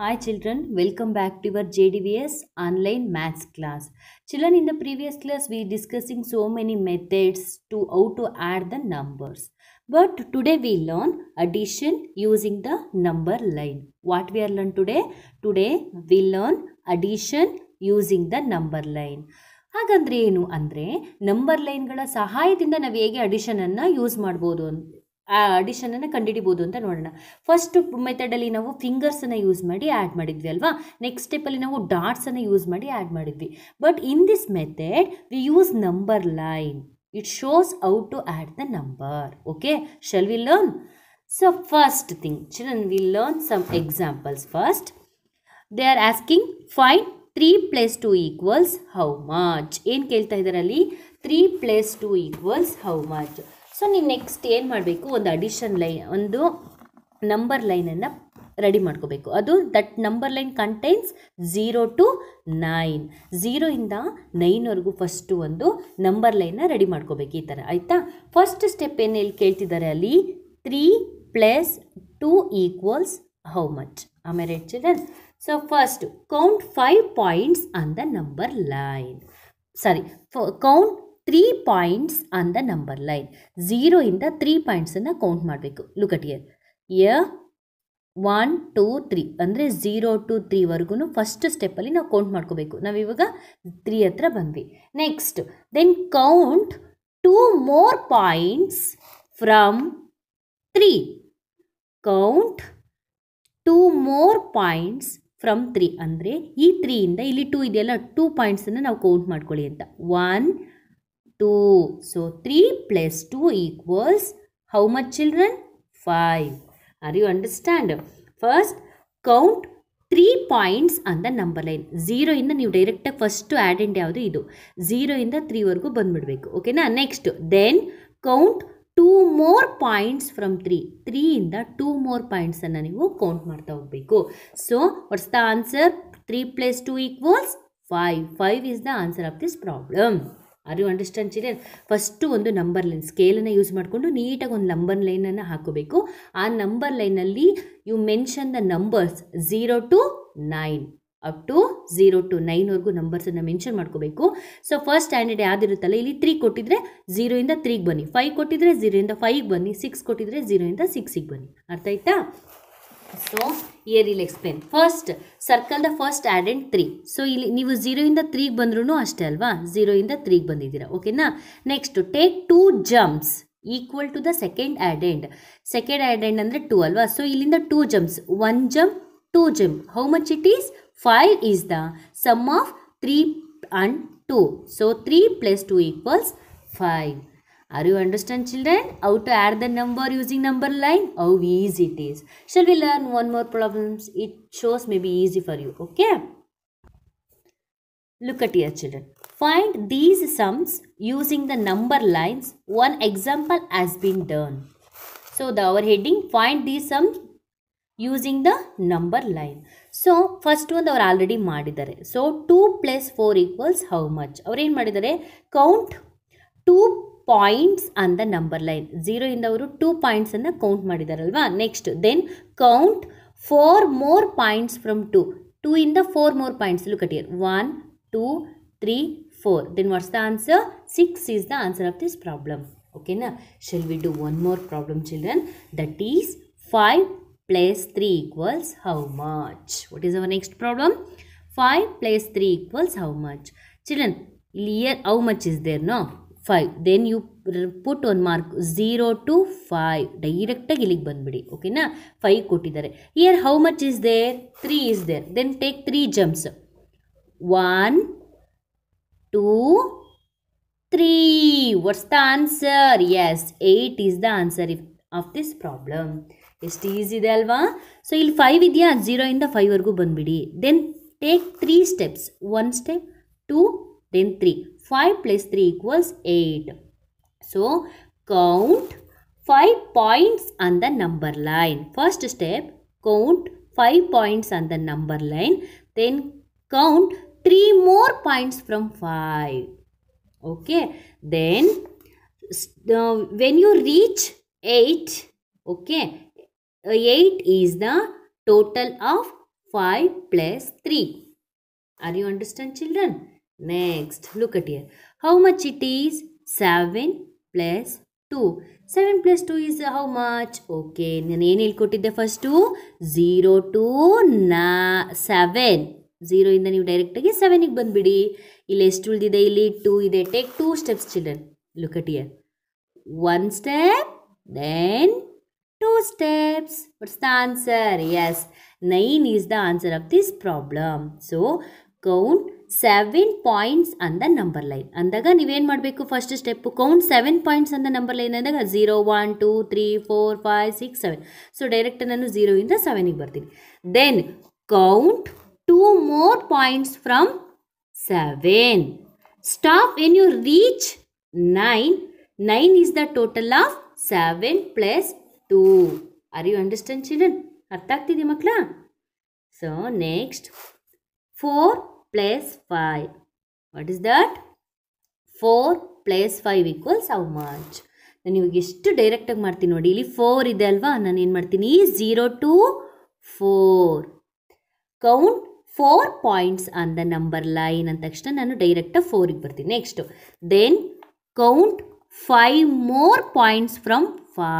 Hi children, welcome back to our JDVS online maths class. Children, in the previous class we discussing so many methods to how to add the numbers. But today we learn addition using the number line. What we are learn today? Today we learn addition using the number line. ಹಾಗಂದ್ರೆ ಏನು ಅಂದರೆ number ಲೈನ್ಗಳ ಸಹಾಯದಿಂದ ನಾವು ಹೇಗೆ ಅಡಿಷನನ್ನು use ಮಾಡ್ಬೋದು ಆ ಅಡಿಷನನ್ನು ಕಂಡುಹಿಡಿಬೋದು ಅಂತ ನೋಡೋಣ ಫಸ್ಟ್ ಮೆಥಡಲ್ಲಿ ನಾವು ಫಿಂಗರ್ಸನ್ನು ಯೂಸ್ ಮಾಡಿ ಆ್ಯಡ್ ಮಾಡಿದ್ವಿ ಅಲ್ವಾ ನೆಕ್ಸ್ಟ್ ಸ್ಟೆಪ್ಪಲ್ಲಿ ನಾವು ಡಾಟ್ಸನ್ನು ಯೂಸ್ ಮಾಡಿ ಆ್ಯಡ್ ಮಾಡಿದ್ವಿ but in this method we use number line it shows out to add the number okay shall we learn so first thing children we learn some examples first they are asking find three plus two equals how much ಏನು ಕೇಳ್ತಾ ಇದ್ದಾರೆ ಅಲ್ಲಿ three plus two equals how much so ನೀವು next ಏನು ಮಾಡಬೇಕು ಒಂದು addition line ಒಂದು number ಲೈನನ್ನು ರೆಡಿ ಮಾಡ್ಕೋಬೇಕು ಅದು that number line contains zero to nine ಝೀರೋಯಿಂದ ನೈನ್ವರೆಗೂ ಫಸ್ಟು ಒಂದು ನಂಬರ್ ಲೈನ್ನ ರೆಡಿ ಮಾಡ್ಕೋಬೇಕು ಈ ಥರ ಆಯಿತಾ ಫಸ್ಟ್ ಸ್ಟೆಪ್ ಏನು ಇಲ್ಲಿ ಕೇಳ್ತಿದ್ದಾರೆ ಅಲ್ಲಿ three plus two equals how much ಆಮೇಲೆ children so first count five points on the number line sorry count three points on the number line zero ಇಂದ ತ್ರೀ ಪಾಯಿಂಟ್ಸನ್ನು ಕೌಂಟ್ ಮಾಡಬೇಕು ಲುಕಟಿಯರ್ ಯ ಒನ್ ಟೂ ತ್ರೀ ಅಂದರೆ zero to ತ್ರೀವರೆಗೂ first ಸ್ಟೆಪ್ಪಲ್ಲಿ ನಾವು count ಮಾಡ್ಕೋಬೇಕು ನಾವಿವಾಗ ತ್ರೀ ಹತ್ರ ಬಂದ್ವಿ next then count two more points from three count two more points from three ಅಂದರೆ ಈ ತ್ರೀಯಿಂದ ಇಲ್ಲಿ ಟೂ ಇದೆಯಲ್ಲ ಟೂ ಪಾಯಿಂಟ್ಸನ್ನು ನಾವು ಕೌಂಟ್ ಮಾಡ್ಕೊಳ್ಳಿ ಅಂತ one two so three plus 2 equals how much children? 5. Are you understand? First count 3 points on the number line. 0 ಇಂದ ನೀವು ಡೈರೆಕ್ಟಾಗಿ ಫಸ್ಟ್ ಆ್ಯಡೆಂಟ್ ಯಾವುದು ಇದು ಝೀರೋ ಇಂದ ತ್ರೀವರೆಗೂ ವರೆಗೂ ಓಕೆನಾ next then count two more points from three ತ್ರೀಯಿಂದ ಟೂ ಮೋರ್ ಪಾಯಿಂಟ್ಸನ್ನು ನೀವು ಕೌಂಟ್ ಮಾಡ್ತಾ ಹೋಗ್ಬೇಕು so what's the answer three plus two equals five five is the answer of this problem are you understand children first ಒಂದು number line ಸ್ಕೇಲನ್ನು use ಮಾಡಿಕೊಂಡು ನೀಟಾಗಿ ಒಂದು ನಂಬರ್ ಲೈನನ್ನು ಹಾಕೋಬೇಕು ಆ ನಂಬರ್ ಲೈನಲ್ಲಿ you mention the numbers zero to nine up to zero to ನೈನ್ವರೆಗೂ ನಂಬರ್ಸನ್ನು ಮೆನ್ಷನ್ ಮಾಡ್ಕೋಬೇಕು ಸೊ ಫಸ್ಟ್ ಸ್ಟ್ಯಾಂಡರ್ಡ್ ಯಾವುದಿರುತ್ತಲ್ಲ ಇಲ್ಲಿ ತ್ರೀ ಕೊಟ್ಟಿದ್ರೆ ಝೀರೋಯಿಂದ ತ್ರೀಗೆ ಬನ್ನಿ ಫೈವ್ ಕೊಟ್ಟಿದ್ರೆ ಝೀರೋಯಿಂದ ಫೈವ್ಗೆ ಬನ್ನಿ ಸಿಕ್ಸ್ ಕೊಟ್ಟಿದ್ರೆ ಝೀರೋಯಿಂದ ಸಿಕ್ಸಿಗೆ ಬನ್ನಿ ಅರ್ಥ ಆಯ್ತಾ ಸೊ ಇಯರ್ ಇಲ್ಲಿ explain first circle the first add and three so ಇಲ್ಲಿ ನೀವು ಝೀರೋಯಿಂದ ತ್ರೀಗೆ ಬಂದ್ರೂ ಅಷ್ಟೇ ಅಲ್ವಾ ಝೀರೋಯಿಂದ ತ್ರೀಗೆ ಬಂದಿದ್ದೀರಾ ಓಕೆನಾ next take two jumps equal to the second add end second add end ಅಂದರೆ ಟೂ ಅಲ್ವಾ ಸೊ ಇಲ್ಲಿಂದ two jumps one jump two jump how much it is five is the sum of three and two so three plus two equals five Are you understand children? How to add the number using number line? How easy it is. Shall we learn one more problems? It shows maybe easy for you. Okay. Look at here children. Find these sums using the number lines. One example has been done. So the our heading find these sums using the number line. So first one ಅವ್ರು already ಮಾಡಿದ್ದಾರೆ so two plus four equals how much ಅವ್ರೇನು count 2 two points on the number line. 0 in the one, 2 points in the count. Next, then count 4 more points from 2. 2 in the 4 more points. Look at here. 1, 2, 3, 4. Then what's the answer? 6 is the answer of this problem. Okay, now shall we do one more problem, children? That is 5 plus 3 equals how much? What is our next problem? 5 plus 3 equals how much? Children, here how much is there? No. Five then you put one mark zero to five ಡೈರೆಕ್ಟಾಗಿ ಇಲ್ಲಿಗೆ ಬಂದುಬಿಡಿ ಓಕೆನಾ five ಕೊಟ್ಟಿದ್ದಾರೆ here how much is there three is there then take three jumps one two three what's the answer is eight is the answer if of this problem ಎಷ್ಟು ಇದೆ ಅಲ್ವಾ so ಇಲ್ಲಿ five ಇದೆಯಾ ಝೀರೋಯಿಂದ ಫೈವ್ವರೆಗೂ ಬಂದುಬಿಡಿ then take three steps one step two Then 3. 5 plus 3 equals 8. So, count 5 points on the number line. First step, count 5 points on the number line. Then count 3 more points from 5. Okay. Then, uh, when you reach 8, okay, 8 is the total of 5 plus 3. Are you understand children? Next look at here how much it is is? Plus two seven plus plus is how much okay ನಾನು ಏನು ಹೇಳ್ಕೊಟ್ಟಿದ್ದೆ first zero to ನಾ seven zero ಇಂದ ನೀವು ಡೈರೆಕ್ಟಾಗಿ ಸೆವೆನಿಗೆ ಬಂದುಬಿಡಿ ಇಲ್ಲಿ ಎಷ್ಟು ಉಳಿದಿದೆ ಇಲ್ಲಿ ಟೂ ಇದೆ take two steps children look at here one step then two steps what's the answer yes nine is the answer of this problem so count seven points ಅಂದ ನಂಬರ್ ಲೈನ್ ಅಂದಾಗ ನೀವೇನು ಮಾಡಬೇಕು first step count seven points ಅಂದ number line ಅಂದಾಗ zero one two three four five six seven so direct ನಾನು ಝೀರೋಯಿಂದ ಸೆವೆನಿಗೆ ಬರ್ತೀನಿ then count two more points from seven stop when you reach nine nine is the total of seven plus two are you understand children ಅರ್ಥ ಆಗ್ತಿದೆ ಮಕ್ಕಳ so next four plus 5. What is that? 4 plus five equals how much ನಾನು ಇವಾಗ ಎಷ್ಟು ಡೈರೆಕ್ಟಾಗಿ ಮಾಡ್ತೀನಿ ನೋಡಿ ಇಲ್ಲಿ ಫೋರ್ ಇದೆ ಅಲ್ವಾ ನಾನು ಏನು ಮಾಡ್ತೀನಿ zero to four count four points on the number line ಅಂದ ತಕ್ಷಣ ನಾನು ಡೈರೆಕ್ಟಾಗಿ ಫೋರಿಗೆ ಬರ್ತೀನಿ next then count five more points from ಫಾ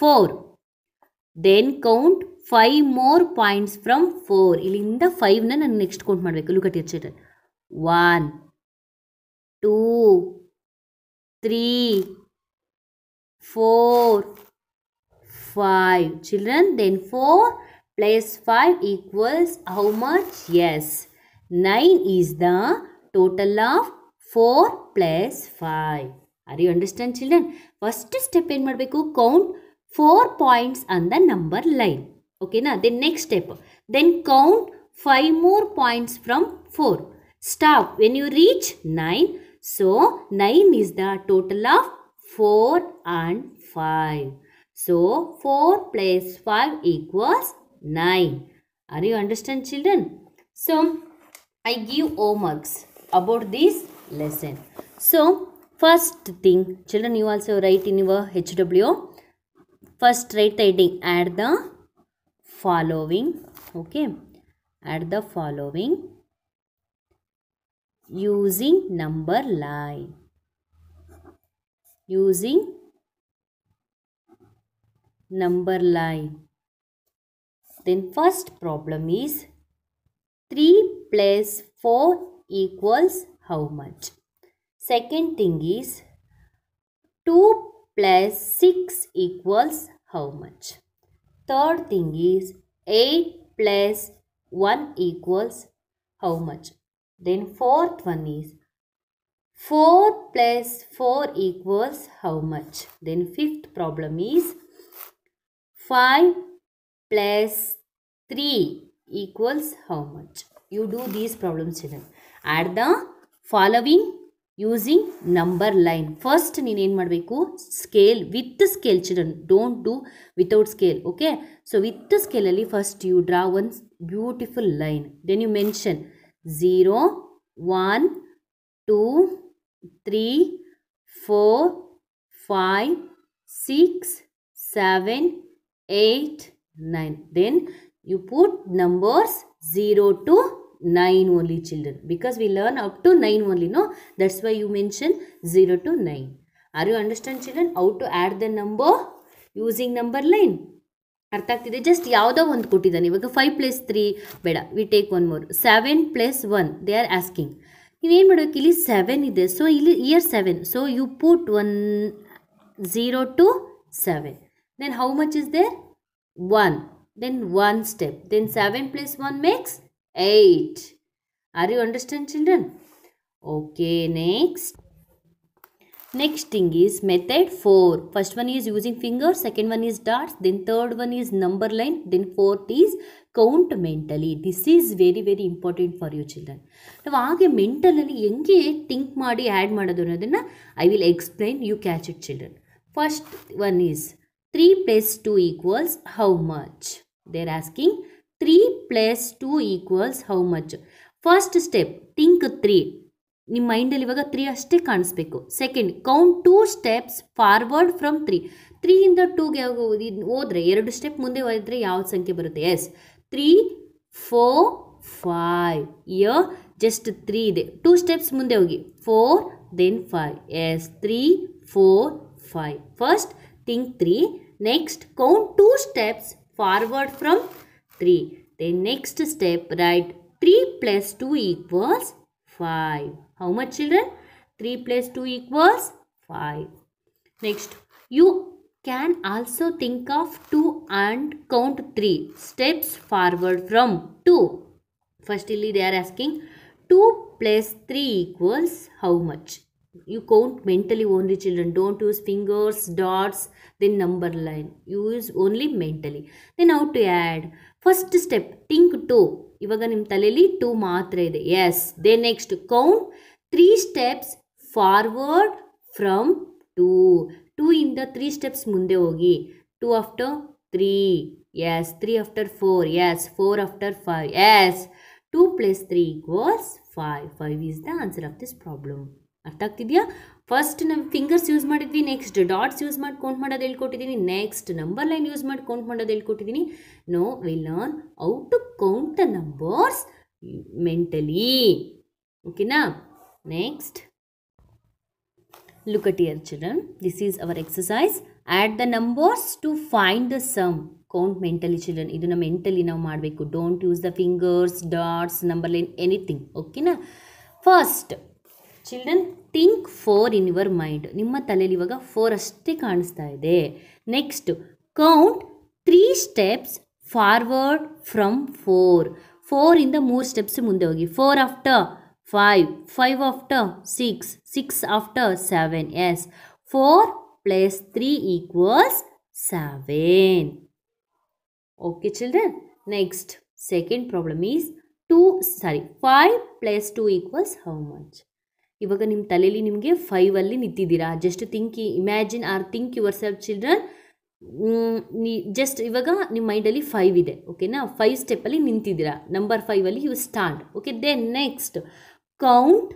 four then count five more points from four. Ili inda five na nan next count madbeku. Look at your children. One, two, three, four, five. Children, then four plus five equals how much? Yes. Nine is the total of four plus five. Are you understand, children? First step in madbeku count four points on the number line okay na then next step then count five more points from four stop when you reach nine so 9 is the total of 4 and 5. So 4 plus 5 equals 9. Are you understand children? So I give homeworks about this lesson. So first thing children you also write in your HWO. First write the heading add the following okay at the following using number line using number line then first problem is 3 plus 4 equals how much second thing is 2 plus 6 equals how much Third thing is 8 plus 1 equals how much? Then fourth one is 4 plus 4 equals how much? Then fifth problem is 5 plus 3 equals how much? You do these problems children. Add the following using number line first nene en scale with the scale children don't do without scale okay so with the scale alli first you draw one beautiful line then you mention 0 1 2 3 4 5 6 7 8 9 then you put numbers 0 to 9 only children. Because we learn up to 9 only, no? That's why you mention 0 to 9. Are you understand children? How to add the number using number line? Just one kuti dani. 5 plus 3 beda. We take one more. 7 plus 1. They are asking. You name but 7 is So year 7. So you put 1 0 to 7. Then how much is there? 1. Then 1 step. Then 7 plus 1 makes eight. Are you understand, children? Okay, next. Next thing is method four. First one is using finger, second one is dots, then third one is number line, then fourth is count mentally. This is very, very important for you children. Now, aage mentally, yenge think maadi add maadadun adunna, I will explain, you catch it children. First one is 3 plus 2 equals how much? They are asking three plus two equals how much first step think three ನಿಮ್ಮ ಮೈಂಡಲ್ಲಿ ಇವಾಗ three ಅಷ್ಟೇ ಕಾಣಿಸ್ಬೇಕು second count two steps forward from three ತ್ರೀಯಿಂದ ಟೂಗೆ ಹೋದರೆ ಎರಡು step ಮುಂದೆ ಹೋದರೆ ಯಾವ ಸಂಖ್ಯೆ ಬರುತ್ತೆ ಎಸ್ ತ್ರೀ ಫೋರ್ ಫೈವ್ ಯ ಜಸ್ಟ್ ತ್ರೀ ಇದೆ ಟೂ ಸ್ಟೆಪ್ಸ್ ಮುಂದೆ ಹೋಗಿ four then five yes three four five first think three next count two steps forward from 3. The next step write 3 plus 2 equals 5. How much children? 3 plus 2 equals 5. Next, you can also think of 2 and count 3 steps forward from 2. Firstly, they are asking 2 plus 3 equals how much? You count mentally only children. Don't use fingers, dots, then number line use only mentally then how to add first step think two ಇವಾಗ ನಿಮ್ಮ ತಲೆಯಲ್ಲಿ two ಮಾತ್ರ ಇದೆ yes the next count three steps forward from two two ಇಂದ three steps ಮುಂದೆ ಹೋಗಿ two after three yes three after four yes four after five yes two plus three goes five five is the answer of this problem ಅರ್ಥ ಆಗ್ತಿದೆಯಾ first ನಮ್ಮ fingers use ಮಾಡಿದ್ವಿ next dots use ಮಾಡಿ count ಮಾಡೋದು ಹೇಳ್ಕೊಟ್ಟಿದ್ದೀನಿ next number line use ಮಾಡಿ count ಮಾಡೋದು ಹೇಳ್ಕೊಟ್ಟಿದ್ದೀನಿ now we learn how to count the numbers mentally ಓಕೆನಾ next look at here this this our exercise exercise the numbers to find the sum count mentally mentally ಇದು ಇದನ್ನ mentally ನಾವು ಮಾಡಬೇಕು don't use the fingers dots number line anything ಓಕೆನಾ first Children, think for in your mind. Nimma thalayil ivaga four ashti kaanisthaya idhe. Next, count three steps forward from four. Four in the more steps mundhe hogi. Four after five. Five after six. Six after seven. Yes. Four plus three equals seven. Okay, children. Next, second problem is two, sorry, five plus two equals how much? ಇವಾಗ ನಿಮ್ಮ ತಲೆಯಲ್ಲಿ ನಿಮಗೆ ಫೈವಲ್ಲಿ ನಿಂತಿದ್ದೀರಾ just think imagine or think yourself children ನೀ just ಇವಾಗ ನಿಮ್ಮ ಮೈಂಡಲ್ಲಿ ಫೈವ್ ಇದೆ ಓಕೆನಾ ಫೈವ್ ಸ್ಟೆಪ್ಪಲ್ಲಿ ನಿಂತಿದ್ದೀರಾ ನಂಬರ್ ಫೈವಲ್ಲಿ you start okay then next count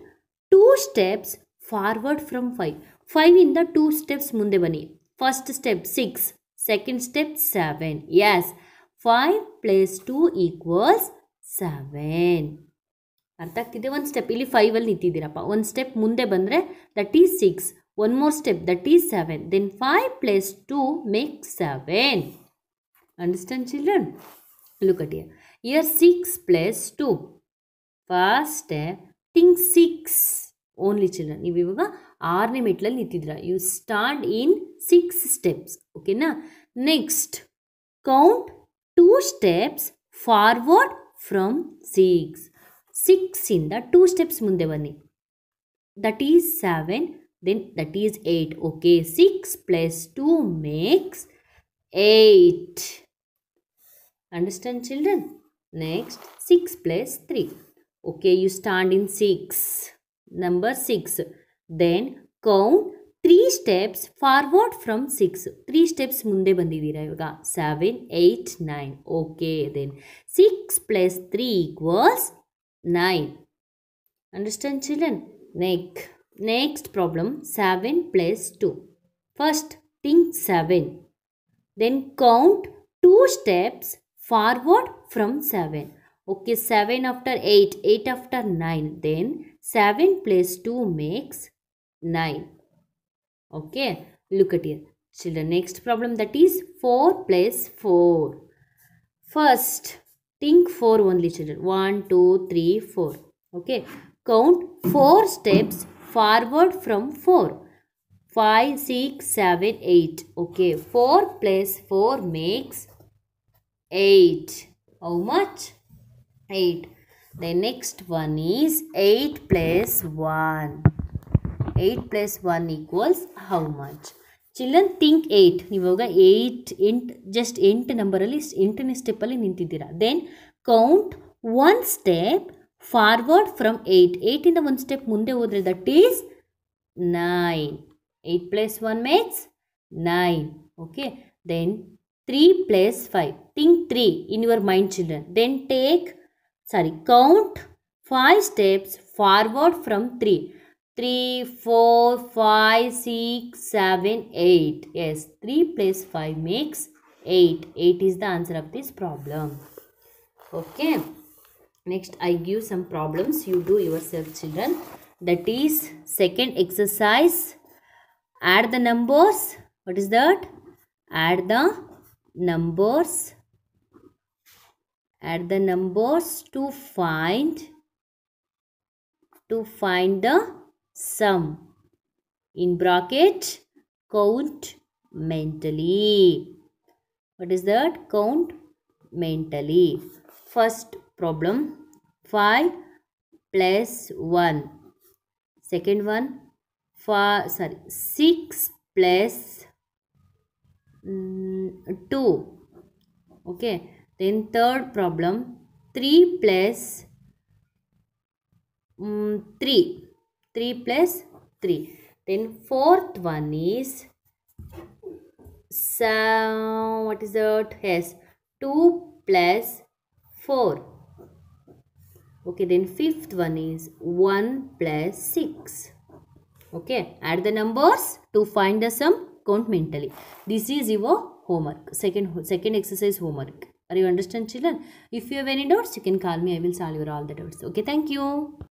two steps forward from five ಫೈವಿಂದ ಟೂ ಸ್ಟೆಪ್ಸ್ ಮುಂದೆ ಬನ್ನಿ first step six second step seven yes five plus two equals seven ಅರ್ಥ ಆಗ್ತಿದೆ ಒಂದು ಸ್ಟೆಪ್ ಇಲ್ಲಿ ಫೈವಲ್ಲಿ ನಿಂತಿದ್ದೀರಪ್ಪ ಒಂದು ಸ್ಟೆಪ್ ಮುಂದೆ ಬಂದರೆ that is six one more step that is seven then five plus two make seven understand children look at here here 6 first 2 first step think 6 only ನೀವು ಇವಾಗ ಆರನೇ ಮೆಟ್ಲಲ್ಲಿ ನಿಂತಿದ್ದೀರಾ you start in six steps ಓಕೆನಾ next count two steps forward from six six two steps मुदे बनी that seven then that eight okay plus two makes eight understand children next six plus three okay you stand in six number six then count three steps forward from six three steps मुंदे बंदी seven eight nine okay then six plus three equals 9. Understand children? Next, next problem 7 plus 2. First think 7. Then count 2 steps forward from 7. Okay, 7 after 8, 8 after 9. Then 7 plus 2 makes 9. Okay, look at here. Children, next problem that is 4 plus 4. First, think 4 only children 1 okay count 4 steps forward from 4 okay 4 plus 4 makes 8 how much 8 the next one is 8 plus 1 8 plus 1 equals how much children think eight ನೀವಾಗ eight ಎಂಟ್ just ಎಂಟು ನಂಬರಲ್ಲಿ ಎಂಟನೇ ಸ್ಟೆಪ್ಪಲ್ಲಿ ನಿಂತಿದ್ದೀರಾ then count one step forward from eight ಏಯ್ಟಿಂದ ಒಂದು step ಮುಂದೆ ಹೋದರೆ that is nine eight plus one makes nine okay then three plus five think three in your mind children then take sorry count five steps forward from three 3, 4, 5, 6, 7, 8. Yes, 3 plus 5 makes 8. 8 is the answer of this problem. Okay. Next, I give some problems. You do yourself, children. That is, second exercise. Add the numbers. What is that? Add the numbers. Add the numbers to find to find the sum in bracket count mentally what is that count mentally first problem 5 plus 1 second one 5 sorry 6 plus, mm, 2 okay then third problem 3 plus, mm, 3 3 plus 3. Then fourth one is so what is that? Yes, 2 plus 4. Okay, then fifth one is 1 plus 6. Okay, add the numbers to find the sum, count mentally. This is your homework, second, second exercise homework. Are you understand children? If you have any doubts, you can call me. I will solve your all the doubts. Okay, thank you.